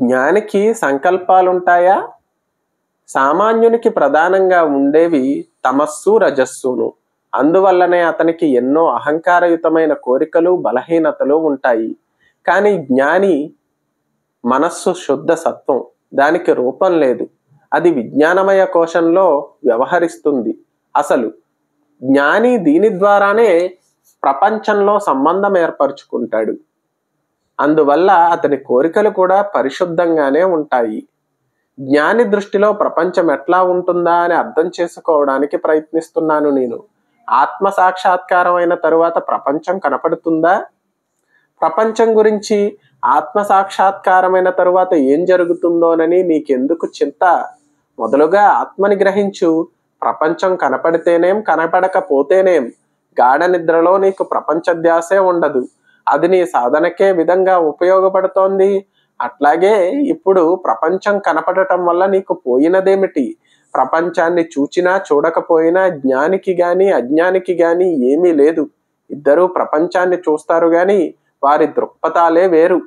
జ్ఞానికి సంకల్పాలుంటాయా సామాన్యునికి ప్రధానంగా ఉండేవి తమస్సు రజస్సును అందువల్లనే అతనికి ఎన్నో అహంకారయుతమైన కోరికలు బలహీనతలు ఉంటాయి కానీ జ్ఞాని మనస్సు శుద్ధ సత్వం దానికి రూపం లేదు అది విజ్ఞానమయ కోశంలో వ్యవహరిస్తుంది అసలు జ్ఞాని దీని ద్వారానే ప్రపంచంలో సంబంధం ఏర్పరచుకుంటాడు అందువల్ల అతని కోరికలు కూడా పరిశుద్ధంగానే ఉంటాయి జ్ఞాని దృష్టిలో ప్రపంచం ఎట్లా ఉంటుందా అని అర్థం చేసుకోవడానికి ప్రయత్నిస్తున్నాను నేను ఆత్మ సాక్షాత్కారం అయిన తరువాత ప్రపంచం కనపడుతుందా ప్రపంచం గురించి ఆత్మ సాక్షాత్కారమైన తరువాత ఏం జరుగుతుందోనని నీకెందుకు చింత మొదలుగా ఆత్మని గ్రహించు ప్రపంచం కనపడితేనేం కనపడకపోతేనేం గాఢ నిద్రలో నీకు ప్రపంచ ధ్యాసే ఉండదు అది నీ సాధనకే విధంగా ఉపయోగపడుతోంది అట్లాగే ఇప్పుడు ప్రపంచం కనపడటం వల్ల నీకు పోయినదేమిటి ప్రపంచాన్ని చూచినా చూడకపోయినా జ్ఞానికి కానీ అజ్ఞానికి కానీ ఏమీ లేదు ఇద్దరూ ప్రపంచాన్ని చూస్తారు కానీ వారి దృక్పథాలే వేరు